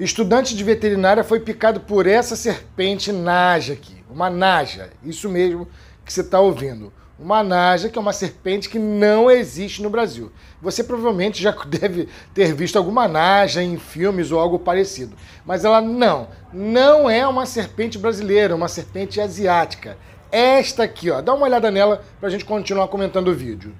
Estudante de veterinária foi picado por essa serpente naja aqui. Uma naja, isso mesmo que você está ouvindo. Uma naja, que é uma serpente que não existe no Brasil. Você provavelmente já deve ter visto alguma naja em filmes ou algo parecido. Mas ela não, não é uma serpente brasileira, é uma serpente asiática. Esta aqui, ó. Dá uma olhada nela para a gente continuar comentando o vídeo.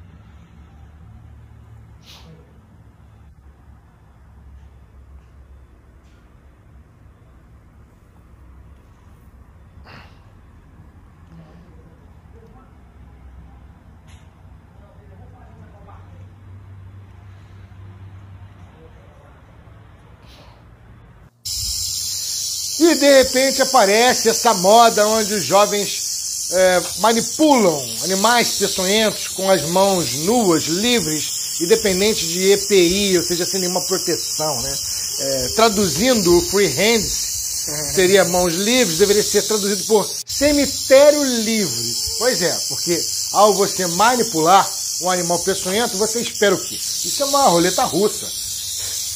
E de repente aparece essa moda onde os jovens é, manipulam animais peçonhentos com as mãos nuas, livres, independente de EPI, ou seja, sem nenhuma proteção. Né? É, traduzindo free hands, seria mãos livres, deveria ser traduzido por cemitério livre. Pois é, porque ao você manipular um animal peçonhento, você espera o quê? Isso é uma roleta russa.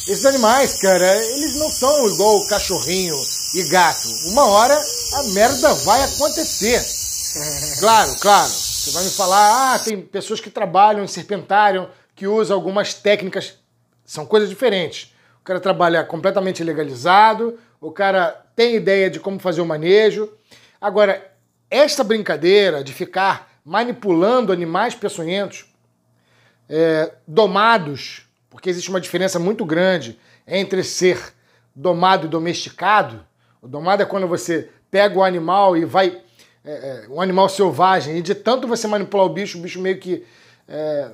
Esses animais, cara, eles não são igual o cachorrinho e gato. Uma hora a merda vai acontecer. Claro, claro. Você vai me falar, ah, tem pessoas que trabalham em serpentário, que usam algumas técnicas. São coisas diferentes. O cara trabalha completamente legalizado, o cara tem ideia de como fazer o manejo. Agora, esta brincadeira de ficar manipulando animais peçonhentos, é, domados, porque existe uma diferença muito grande entre ser domado e domesticado, o domado é quando você pega o animal e vai. É, é, um animal selvagem, e de tanto você manipular o bicho, o bicho meio que. É,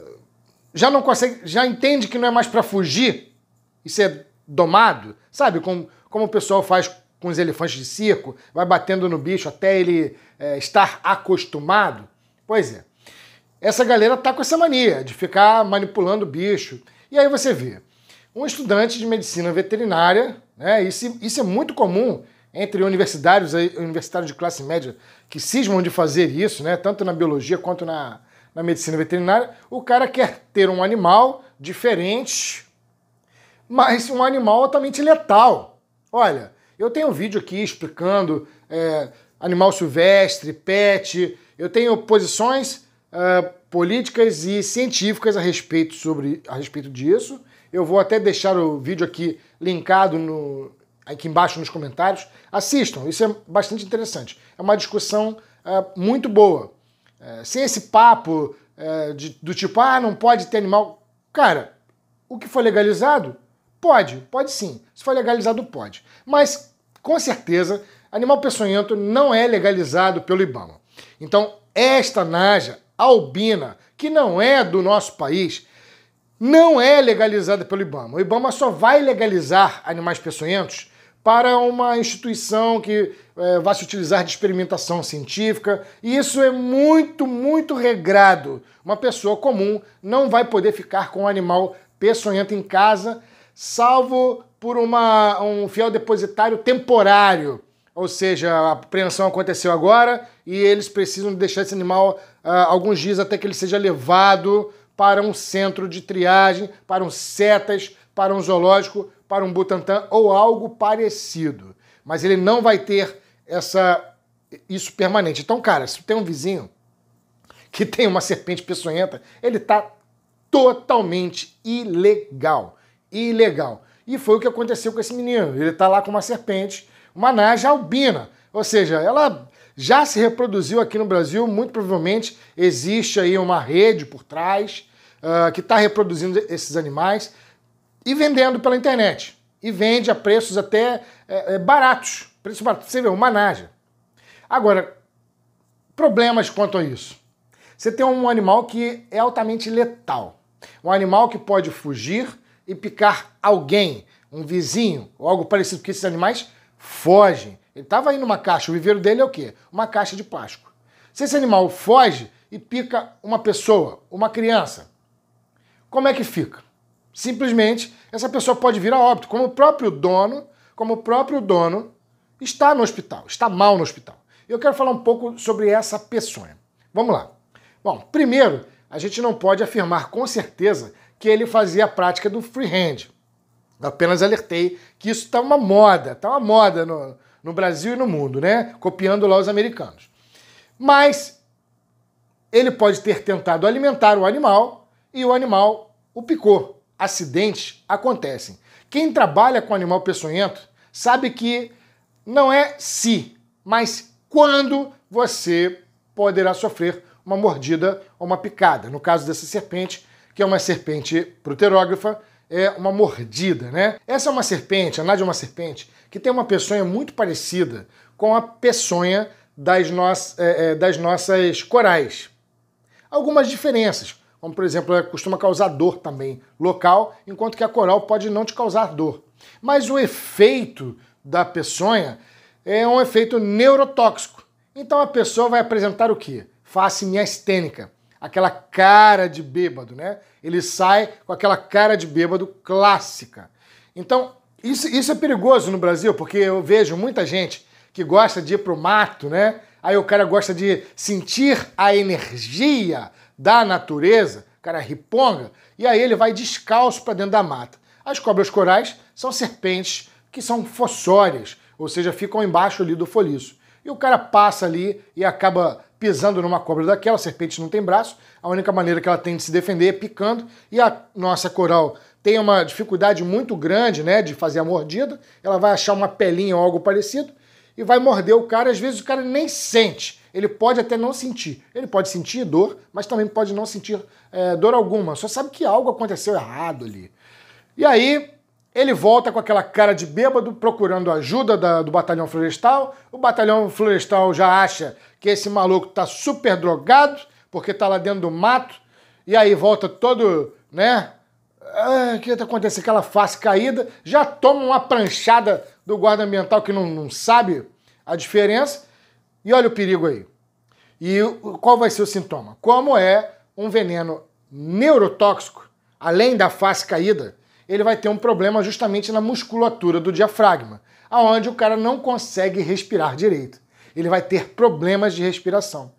já não consegue. Já entende que não é mais para fugir e ser domado, sabe? Como, como o pessoal faz com os elefantes de circo, vai batendo no bicho até ele é, estar acostumado. Pois é. Essa galera tá com essa mania de ficar manipulando o bicho. E aí você vê um estudante de medicina veterinária, né? Isso, isso é muito comum entre universitários, universitários de classe média, que cismam de fazer isso, né, tanto na biologia quanto na, na medicina veterinária, o cara quer ter um animal diferente, mas um animal altamente letal. Olha, eu tenho um vídeo aqui explicando é, animal silvestre, pet, eu tenho posições é, políticas e científicas a respeito, sobre, a respeito disso. Eu vou até deixar o vídeo aqui linkado no, aqui embaixo nos comentários. Assistam, isso é bastante interessante. É uma discussão é, muito boa. É, sem esse papo é, de, do tipo, ah, não pode ter animal. Cara, o que foi legalizado, pode, pode sim. Se for legalizado, pode. Mas, com certeza, animal peçonhento não é legalizado pelo Ibama. Então, esta naja albina, que não é do nosso país, não é legalizada pelo Ibama. O Ibama só vai legalizar animais peçonhentos para uma instituição que é, vai se utilizar de experimentação científica. E isso é muito, muito regrado. Uma pessoa comum não vai poder ficar com um animal peçonhento em casa, salvo por uma, um fiel depositário temporário. Ou seja, a apreensão aconteceu agora e eles precisam deixar esse animal uh, alguns dias até que ele seja levado para um centro de triagem, para um CETAS, para um zoológico para um Butantan ou algo parecido. Mas ele não vai ter essa isso permanente. Então, cara, se tem um vizinho que tem uma serpente peçonhenta, ele está totalmente ilegal. Ilegal. E foi o que aconteceu com esse menino. Ele está lá com uma serpente, uma naja albina. Ou seja, ela já se reproduziu aqui no Brasil, muito provavelmente existe aí uma rede por trás uh, que está reproduzindo esses animais e vendendo pela internet. E vende a preços até é, é baratos. Preço barato. Você vê, uma naja. Agora, problemas quanto a isso. Você tem um animal que é altamente letal. Um animal que pode fugir e picar alguém, um vizinho ou algo parecido, porque esses animais fogem. Ele estava aí numa caixa, o viveiro dele é o quê? Uma caixa de plástico. Se esse animal foge e pica uma pessoa, uma criança, como é que fica? Simplesmente, essa pessoa pode vir a óbito, como o próprio dono, como o próprio dono está no hospital, está mal no hospital. Eu quero falar um pouco sobre essa peçonha. Vamos lá. Bom, primeiro, a gente não pode afirmar com certeza que ele fazia a prática do freehand. Eu apenas alertei que isso está uma moda, está uma moda no, no Brasil e no mundo, né? Copiando lá os americanos. Mas ele pode ter tentado alimentar o animal e o animal o picou acidentes acontecem. Quem trabalha com animal peçonhento sabe que não é se, mas quando você poderá sofrer uma mordida ou uma picada. No caso dessa serpente, que é uma serpente proterógrafa, é uma mordida, né? Essa é uma serpente, a nádia é uma serpente, que tem uma peçonha muito parecida com a peçonha das, no... É, é, das nossas corais. Algumas diferenças, como por exemplo, é, costuma causar dor também local, enquanto que a coral pode não te causar dor. Mas o efeito da peçonha é um efeito neurotóxico. Então a pessoa vai apresentar o que? Face miastênica, aquela cara de bêbado, né? Ele sai com aquela cara de bêbado clássica. Então, isso, isso é perigoso no Brasil, porque eu vejo muita gente que gosta de ir pro mato, né? Aí o cara gosta de sentir a energia da natureza, cara é riponga, e aí ele vai descalço para dentro da mata. As cobras corais são serpentes que são fossórias, ou seja, ficam embaixo ali do foliço. E o cara passa ali e acaba pisando numa cobra daquela, a serpente não tem braço, a única maneira que ela tem de se defender é picando, e a nossa coral tem uma dificuldade muito grande né, de fazer a mordida, ela vai achar uma pelinha ou algo parecido, e vai morder o cara, às vezes o cara nem sente. Ele pode até não sentir. Ele pode sentir dor, mas também pode não sentir é, dor alguma. Só sabe que algo aconteceu errado ali. E aí ele volta com aquela cara de bêbado, procurando ajuda da, do batalhão florestal. O batalhão florestal já acha que esse maluco tá super drogado, porque tá lá dentro do mato. E aí volta todo, né? Ah, o ah, que tá acontecendo? Aquela face caída, já toma uma pranchada do guarda ambiental que não, não sabe a diferença. E olha o perigo aí. E qual vai ser o sintoma? Como é um veneno neurotóxico, além da face caída, ele vai ter um problema justamente na musculatura do diafragma, aonde o cara não consegue respirar direito. Ele vai ter problemas de respiração.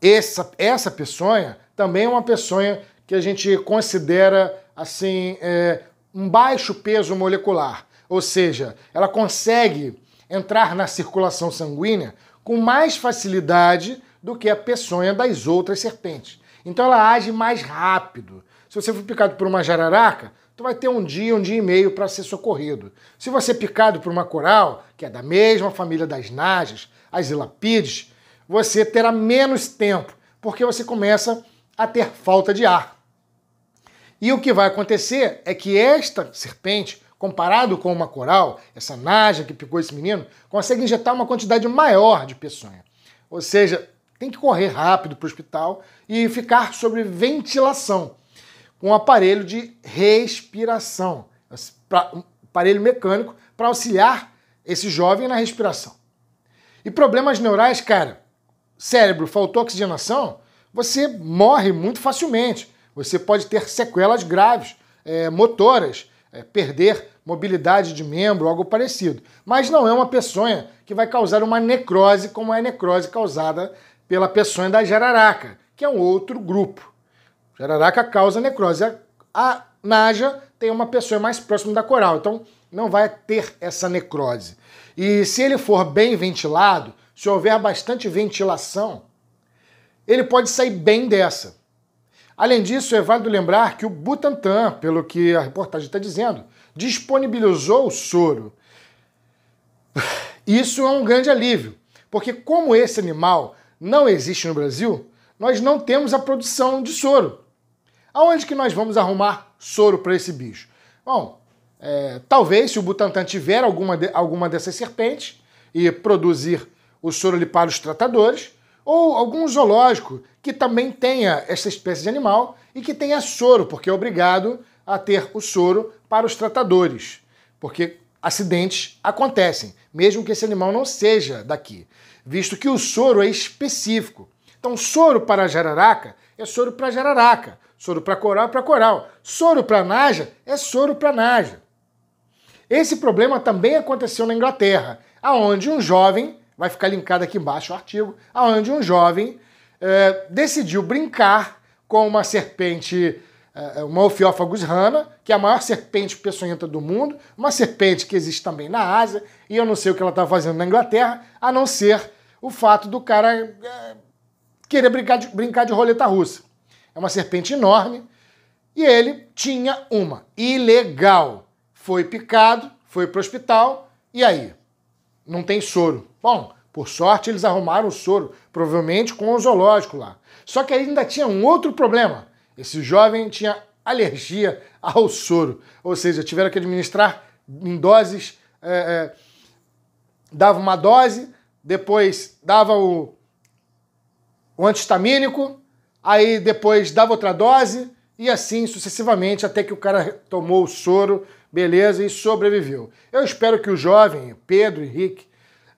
Essa, essa peçonha também é uma peçonha que a gente considera assim é, um baixo peso molecular ou seja, ela consegue entrar na circulação sanguínea com mais facilidade do que a peçonha das outras serpentes. Então ela age mais rápido. Se você for picado por uma jararaca, tu vai ter um dia, um dia e meio para ser socorrido. Se você é picado por uma coral, que é da mesma família das najas, as ilapides, você terá menos tempo, porque você começa a ter falta de ar. E o que vai acontecer é que esta serpente comparado com uma coral, essa naja que picou esse menino, consegue injetar uma quantidade maior de peçonha. Ou seja, tem que correr rápido para o hospital e ficar sobre ventilação, com um aparelho de respiração, um aparelho mecânico para auxiliar esse jovem na respiração. E problemas neurais, cara, cérebro, faltou oxigenação, você morre muito facilmente. Você pode ter sequelas graves, é, motoras, é, perder mobilidade de membro, algo parecido. Mas não é uma peçonha que vai causar uma necrose como é a necrose causada pela peçonha da jararaca, que é um outro grupo. Jararaca causa necrose. A, a naja tem uma peçonha mais próxima da coral, então não vai ter essa necrose. E se ele for bem ventilado, se houver bastante ventilação, ele pode sair bem dessa. Além disso, é válido lembrar que o Butantan, pelo que a reportagem está dizendo, disponibilizou o soro. Isso é um grande alívio, porque como esse animal não existe no Brasil, nós não temos a produção de soro. Aonde que nós vamos arrumar soro para esse bicho? Bom, é, talvez se o Butantan tiver alguma, de, alguma dessas serpentes e produzir o soro ali para os tratadores, ou algum zoológico que também tenha essa espécie de animal e que tenha soro, porque é obrigado a ter o soro para os tratadores, porque acidentes acontecem, mesmo que esse animal não seja daqui, visto que o soro é específico. Então, soro para jararaca é soro para jararaca, soro para coral é para coral, soro para naja é soro para naja. Esse problema também aconteceu na Inglaterra, aonde um jovem vai ficar linkado aqui embaixo o artigo, aonde um jovem é, decidiu brincar com uma serpente, é, é, uma Ophiophagus rana, que é a maior serpente peçonhenta do mundo, uma serpente que existe também na Ásia, e eu não sei o que ela estava tá fazendo na Inglaterra, a não ser o fato do cara é, querer brincar de, brincar de roleta russa. É uma serpente enorme, e ele tinha uma. Ilegal. Foi picado, foi para o hospital, e aí? não tem soro. Bom, por sorte eles arrumaram o soro, provavelmente com o zoológico lá. Só que ainda tinha um outro problema. Esse jovem tinha alergia ao soro, ou seja, tiveram que administrar em doses. É, é, dava uma dose, depois dava o, o antistamínico, aí depois dava outra dose e assim sucessivamente até que o cara tomou o soro beleza, e sobreviveu. Eu espero que o jovem Pedro Henrique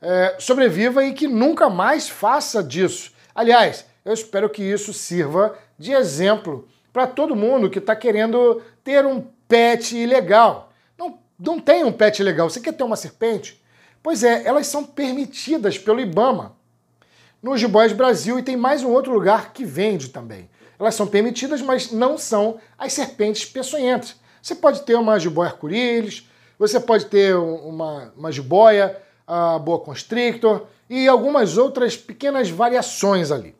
é, sobreviva e que nunca mais faça disso. Aliás, eu espero que isso sirva de exemplo para todo mundo que está querendo ter um pet ilegal. Não, não tem um pet ilegal. Você quer ter uma serpente? Pois é, elas são permitidas pelo Ibama. No Gibóis Brasil e tem mais um outro lugar que vende também. Elas são permitidas, mas não são as serpentes peçonhentas. Você pode ter uma jiboia arco-íris, você pode ter uma, uma jiboia, a boa constrictor e algumas outras pequenas variações ali.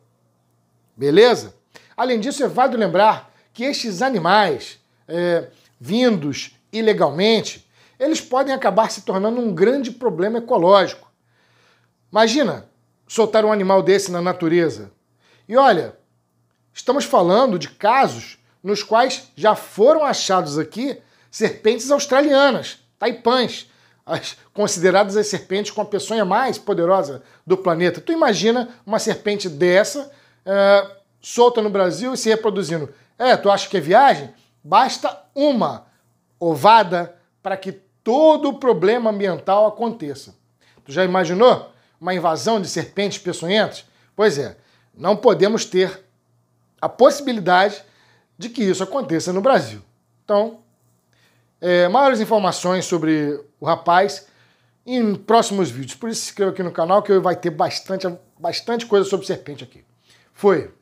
Beleza? Além disso, é válido lembrar que estes animais é, vindos ilegalmente, eles podem acabar se tornando um grande problema ecológico. Imagina soltar um animal desse na natureza. E olha, estamos falando de casos nos quais já foram achados aqui serpentes australianas, taipãs, as, consideradas as serpentes com a peçonha mais poderosa do planeta. Tu imagina uma serpente dessa é, solta no Brasil e se reproduzindo. É, tu acha que é viagem? Basta uma ovada para que todo o problema ambiental aconteça. Tu já imaginou uma invasão de serpentes peçonhentas? Pois é, não podemos ter a possibilidade de que isso aconteça no Brasil. Então, é, maiores informações sobre o rapaz em próximos vídeos. Por isso se inscreva aqui no canal que vai ter bastante, bastante coisa sobre serpente aqui. Foi.